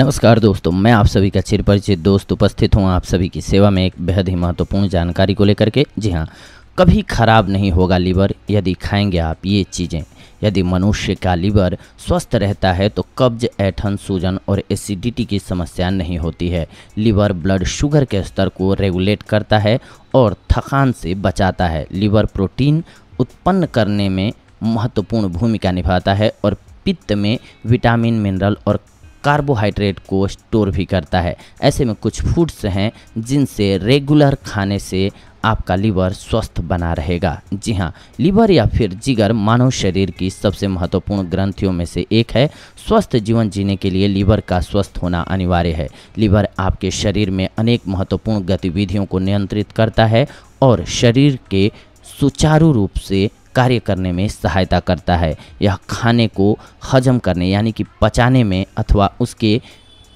नमस्कार दोस्तों मैं आप सभी का चिर परिचित दोस्त उपस्थित हूँ आप सभी की सेवा में एक बेहद ही महत्वपूर्ण जानकारी को लेकर के जी हाँ कभी खराब नहीं होगा लीवर यदि खाएंगे आप ये चीज़ें यदि मनुष्य का लीवर स्वस्थ रहता है तो कब्ज ऐठन सूजन और एसिडिटी की समस्या नहीं होती है लीवर ब्लड शुगर के स्तर को रेगुलेट करता है और थकान से बचाता है लीवर प्रोटीन उत्पन्न करने में महत्वपूर्ण भूमिका निभाता है और पित्त में विटामिन मिनरल और कार्बोहाइड्रेट को स्टोर भी करता है ऐसे में कुछ फूड्स हैं जिनसे रेगुलर खाने से आपका लीवर स्वस्थ बना रहेगा जी हाँ लीवर या फिर जिगर मानव शरीर की सबसे महत्वपूर्ण ग्रंथियों में से एक है स्वस्थ जीवन जीने के लिए लीवर का स्वस्थ होना अनिवार्य है लीवर आपके शरीर में अनेक महत्वपूर्ण गतिविधियों को नियंत्रित करता है और शरीर के सुचारू रूप से कार्य करने में सहायता करता है यह खाने को हजम करने यानी कि पचाने में अथवा उसके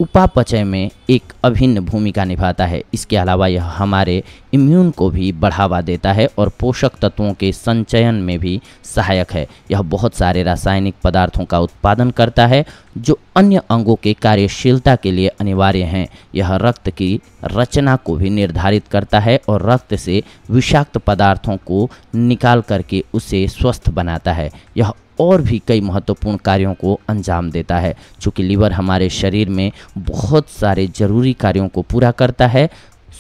उपापचय में एक अभिन्न भूमिका निभाता है इसके अलावा यह हमारे इम्यून को भी बढ़ावा देता है और पोषक तत्वों के संचयन में भी सहायक है यह बहुत सारे रासायनिक पदार्थों का उत्पादन करता है जो अन्य अंगों के कार्यशीलता के लिए अनिवार्य हैं यह रक्त की रचना को भी निर्धारित करता है और रक्त से विषाक्त पदार्थों को निकाल करके उसे स्वस्थ बनाता है यह और भी कई महत्वपूर्ण कार्यों को अंजाम देता है चूँकि लीवर हमारे शरीर में बहुत सारे ज़रूरी कार्यों को पूरा करता है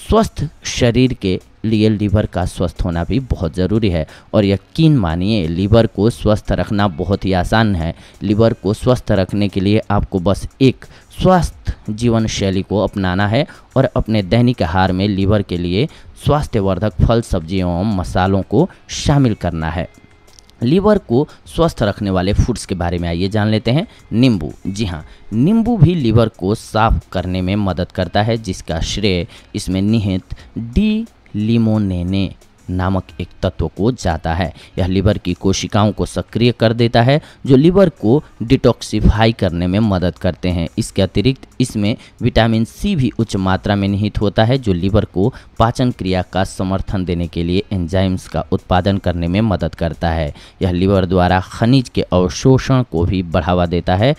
स्वस्थ शरीर के लिए लीवर का स्वस्थ होना भी बहुत ज़रूरी है और यकीन मानिए लीवर को स्वस्थ रखना बहुत ही आसान है लीवर को स्वस्थ रखने के लिए आपको बस एक स्वस्थ जीवन शैली को अपनाना है और अपने दैनिक आहार में लीवर के लिए स्वास्थ्यवर्धक फल सब्जियों एवं मसालों को शामिल करना है लीवर को स्वस्थ रखने वाले फूड्स के बारे में आइए जान लेते हैं नींबू जी हाँ नींबू भी लीवर को साफ करने में मदद करता है जिसका श्रेय इसमें निहित डी लिमोनेने नामक एक तत्व को जाता है यह लीवर की कोशिकाओं को सक्रिय कर देता है जो लीवर को डिटॉक्सिफाई करने में मदद करते हैं इसके अतिरिक्त इसमें विटामिन सी भी उच्च मात्रा में निहित होता है जो लीवर को पाचन क्रिया का समर्थन देने के लिए एंजाइम्स का उत्पादन करने में मदद करता है यह लीवर द्वारा खनिज के अवशोषण को भी बढ़ावा देता है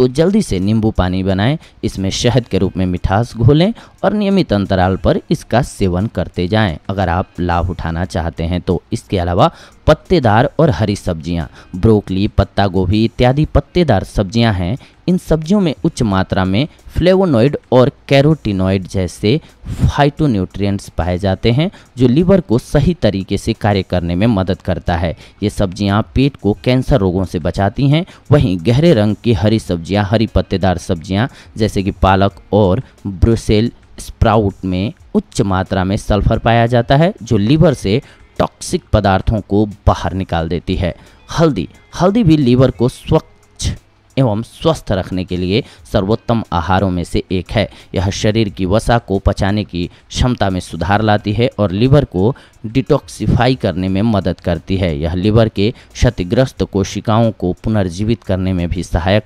तो जल्दी से नींबू पानी बनाएं इसमें शहद के रूप में मिठास घोलें और नियमित अंतराल पर इसका सेवन करते जाएं अगर आप लाभ उठाना चाहते हैं तो इसके अलावा पत्तेदार और हरी सब्जियां ब्रोकली पत्ता गोभी इत्यादि पत्तेदार सब्जियां हैं इन सब्जियों में उच्च मात्रा में फ्लेवोनॉइड और कैरोटिनॉइड जैसे फाइटोन्यूट्रिएंट्स पाए जाते हैं जो लीवर को सही तरीके से कार्य करने में मदद करता है ये सब्जियां पेट को कैंसर रोगों से बचाती हैं वहीं गहरे रंग की हरी सब्जियां हरी पत्तेदार सब्जियां जैसे कि पालक और ब्रुसेल स्प्राउट में उच्च मात्रा में सल्फर पाया जाता है जो लीवर से टॉक्सिक पदार्थों को बाहर निकाल देती है हल्दी हल्दी भी लीवर को स्वच्छ एवं स्वस्थ रखने के लिए सर्वोत्तम आहारों में से एक है यह शरीर की वसा को पचाने की क्षमता में सुधार लाती है और लीवर को डिटॉक्सिफाई करने में मदद करती है यह लीवर के क्षतिग्रस्त कोशिकाओं को पुनर्जीवित करने में भी सहायक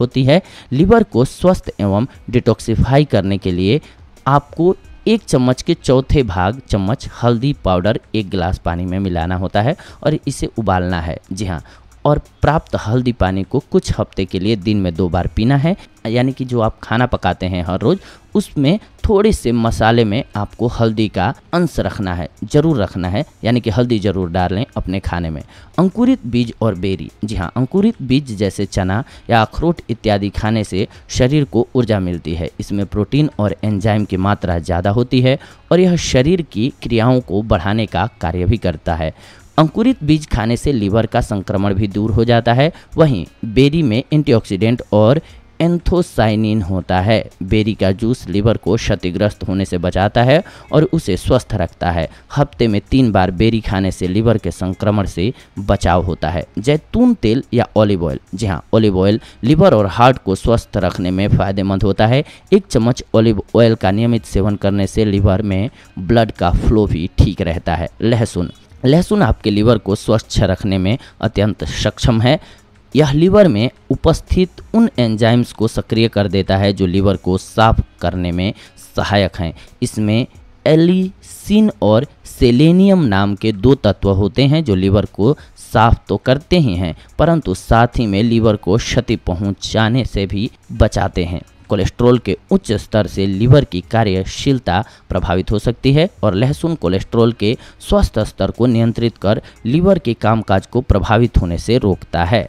होती है लीवर को स्वस्थ एवं डिटॉक्सिफाई करने के लिए आपको एक चम्मच के चौथे भाग चम्मच हल्दी पाउडर एक गिलास पानी में मिलाना होता है और इसे उबालना है जी हाँ और प्राप्त हल्दी पानी को कुछ हफ्ते के लिए दिन में दो बार पीना है यानी कि जो आप खाना पकाते हैं हर रोज़ उसमें थोड़े से मसाले में आपको हल्दी का अंश रखना है ज़रूर रखना है यानी कि हल्दी ज़रूर डालें अपने खाने में अंकुरित बीज और बेरी जी हाँ अंकुरित बीज जैसे चना या अखरोट इत्यादि खाने से शरीर को ऊर्जा मिलती है इसमें प्रोटीन और एंजाइम की मात्रा ज़्यादा होती है और यह शरीर की क्रियाओं को बढ़ाने का कार्य भी करता है अंकुरित बीज खाने से लीवर का संक्रमण भी दूर हो जाता है वहीं बेरी में एंटीऑक्सीडेंट और एंथोसाइनिन होता है बेरी का जूस लीवर को क्षतिग्रस्त होने से बचाता है और उसे स्वस्थ रखता है हफ्ते में तीन बार बेरी खाने से लीवर के संक्रमण से बचाव होता है जैतून तेल या ऑलिव ऑयल जी हाँ ऑलिव ऑयल लीवर और हार्ट को स्वस्थ रखने में फायदेमंद होता है एक चम्मच ऑलिव ऑयल का नियमित सेवन करने से लीवर में ब्लड का फ्लो भी ठीक रहता है लहसुन लहसुन आपके लीवर को स्वच्छ रखने में अत्यंत सक्षम है यह लीवर में उपस्थित उन एंजाइम्स को सक्रिय कर देता है जो लीवर को साफ करने में सहायक हैं इसमें एलिसिन और सेलेनियम नाम के दो तत्व होते हैं जो लीवर को साफ तो करते ही हैं परंतु साथ ही में लीवर को क्षति पहुंचाने से भी बचाते हैं कोलेस्ट्रॉल के उच्च स्तर से लीवर की कार्यशीलता प्रभावित हो सकती है और लहसुन कोलेस्ट्रॉल के स्वस्थ स्तर को नियंत्रित कर लीवर के कामकाज को प्रभावित होने से रोकता है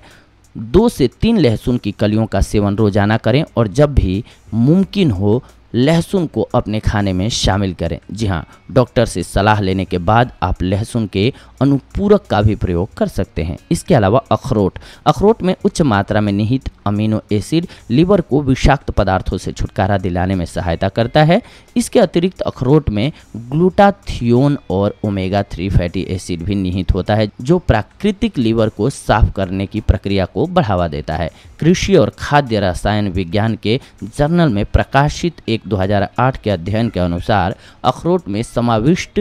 दो से तीन लहसुन की कलियों का सेवन रोजाना करें और जब भी मुमकिन हो लहसुन को अपने खाने में शामिल करें जी हाँ डॉक्टर से सलाह लेने के बाद आप लहसुन के अनुपूरक का भी प्रयोग कर सकते हैं इसके अलावा अखरोट अखरोट में उच्च मात्रा में निहित अमीनो एसिड लीवर को विषाक्त पदार्थों से छुटकारा दिलाने में सहायता करता है इसके अतिरिक्त अखरोट में ग्लूटाथियोन और ओमेगा थ्री फैटी एसिड भी निहित होता है जो प्राकृतिक लीवर को साफ करने की प्रक्रिया को बढ़ावा देता है कृषि और खाद्य रसायन विज्ञान के जर्नल में प्रकाशित एक एक आठ के अध्ययन के अनुसार अखरोट में समाविष्ट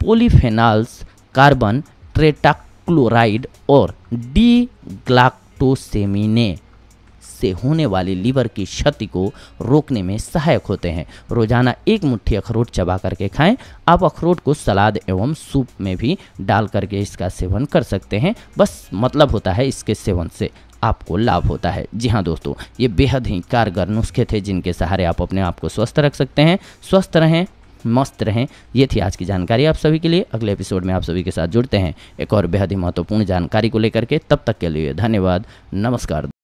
पोलीफेनाल्स कार्बन ट्रेटाक्लोराइड और डी ग्लाक्टोसेमिने से होने वाले लीवर की क्षति को रोकने में सहायक होते हैं रोजाना एक मुट्ठी अखरोट चबा करके खाएं आप अखरोट को सलाद एवं सूप में भी डाल करके इसका सेवन कर सकते हैं बस मतलब होता है इसके सेवन से आपको लाभ होता है जी हाँ दोस्तों ये बेहद ही कारगर नुस्खे थे जिनके सहारे आप अपने आप को स्वस्थ रख सकते हैं स्वस्थ रहें मस्त रहें ये थी आज की जानकारी आप सभी के लिए अगले एपिसोड में आप सभी के साथ जुड़ते हैं एक और बेहद ही महत्वपूर्ण जानकारी को लेकर के तब तक के लिए धन्यवाद नमस्कार